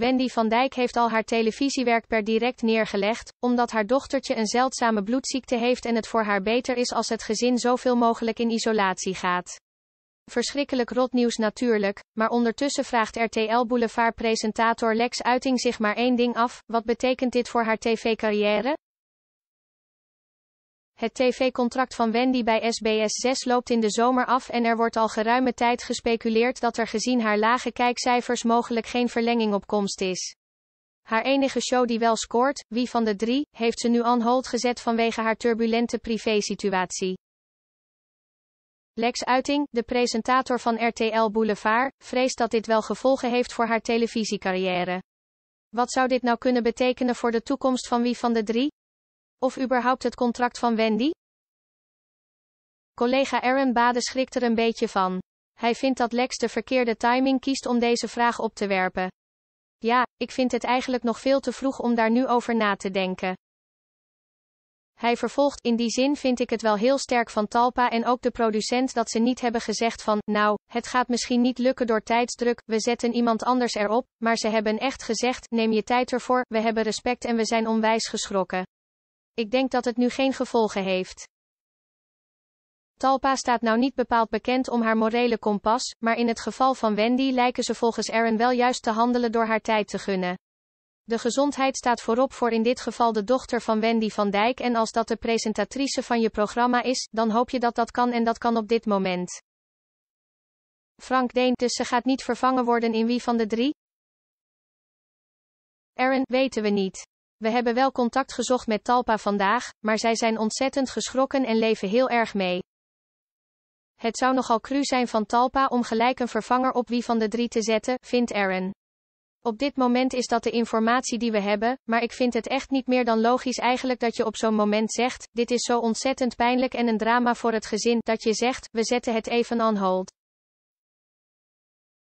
Wendy van Dijk heeft al haar televisiewerk per direct neergelegd, omdat haar dochtertje een zeldzame bloedziekte heeft en het voor haar beter is als het gezin zoveel mogelijk in isolatie gaat. Verschrikkelijk rotnieuws natuurlijk, maar ondertussen vraagt RTL Boulevard presentator Lex Uiting zich maar één ding af: wat betekent dit voor haar tv-carrière? Het tv-contract van Wendy bij SBS 6 loopt in de zomer af en er wordt al geruime tijd gespeculeerd dat er gezien haar lage kijkcijfers mogelijk geen verlenging op komst is. Haar enige show die wel scoort, wie van de drie, heeft ze nu on hold gezet vanwege haar turbulente privésituatie. Lex Uiting, de presentator van RTL Boulevard, vreest dat dit wel gevolgen heeft voor haar televisiecarrière. Wat zou dit nou kunnen betekenen voor de toekomst van wie van de drie? Of überhaupt het contract van Wendy? Collega Aaron Bade schrikt er een beetje van. Hij vindt dat Lex de verkeerde timing kiest om deze vraag op te werpen. Ja, ik vind het eigenlijk nog veel te vroeg om daar nu over na te denken. Hij vervolgt, in die zin vind ik het wel heel sterk van Talpa en ook de producent dat ze niet hebben gezegd van, nou, het gaat misschien niet lukken door tijdsdruk, we zetten iemand anders erop, maar ze hebben echt gezegd, neem je tijd ervoor, we hebben respect en we zijn onwijs geschrokken. Ik denk dat het nu geen gevolgen heeft. Talpa staat nou niet bepaald bekend om haar morele kompas, maar in het geval van Wendy lijken ze volgens Aaron wel juist te handelen door haar tijd te gunnen. De gezondheid staat voorop voor in dit geval de dochter van Wendy van Dijk en als dat de presentatrice van je programma is, dan hoop je dat dat kan en dat kan op dit moment. Frank Deen, dus ze gaat niet vervangen worden in wie van de drie? Aaron, weten we niet. We hebben wel contact gezocht met Talpa vandaag, maar zij zijn ontzettend geschrokken en leven heel erg mee. Het zou nogal cru zijn van Talpa om gelijk een vervanger op wie van de drie te zetten, vindt Aaron. Op dit moment is dat de informatie die we hebben, maar ik vind het echt niet meer dan logisch eigenlijk dat je op zo'n moment zegt, dit is zo ontzettend pijnlijk en een drama voor het gezin, dat je zegt, we zetten het even on hold.